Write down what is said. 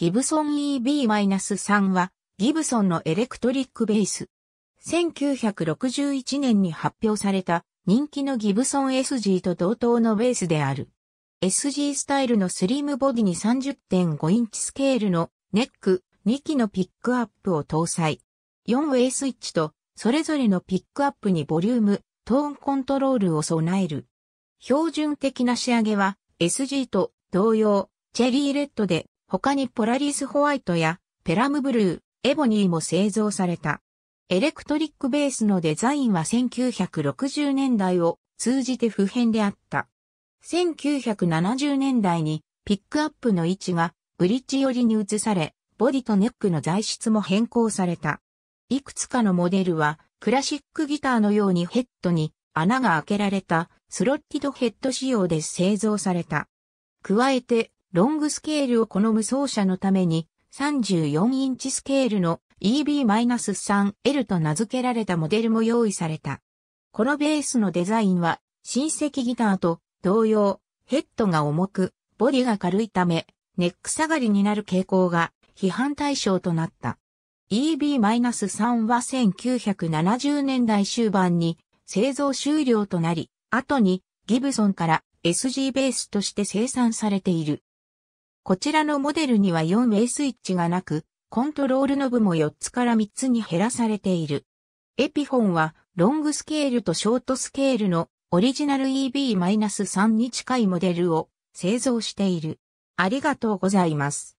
ギブソン EB-3 は、ギブソンのエレクトリックベース。1961年に発表された人気のギブソン SG と同等のベースである。SG スタイルのスリムボディに30.5インチスケールのネック2機のピックアップを搭載。4ウェイスイッチとそれぞれのピックアップにボリューム、トーンコントロールを備える。標準的な仕上げは SG と同様、チェリーレッドで他にポラリスホワイトやペラムブルー、エボニーも製造された。エレクトリックベースのデザインは1960年代を通じて普遍であった。1970年代にピックアップの位置がブリッジ寄りに移され、ボディとネックの材質も変更された。いくつかのモデルはクラシックギターのようにヘッドに穴が開けられたスロッティドヘッド仕様で製造された。加えてロングスケールを好む奏者のために34インチスケールの EB-3L と名付けられたモデルも用意された。このベースのデザインは親戚ギターと同様、ヘッドが重く、ボディが軽いため、ネック下がりになる傾向が批判対象となった。EB-3 は1970年代終盤に製造終了となり、後にギブソンから SG ベースとして生産されている。こちらのモデルには 4A スイッチがなく、コントロールノブも4つから3つに減らされている。エピフォンはロングスケールとショートスケールのオリジナル EB-3 に近いモデルを製造している。ありがとうございます。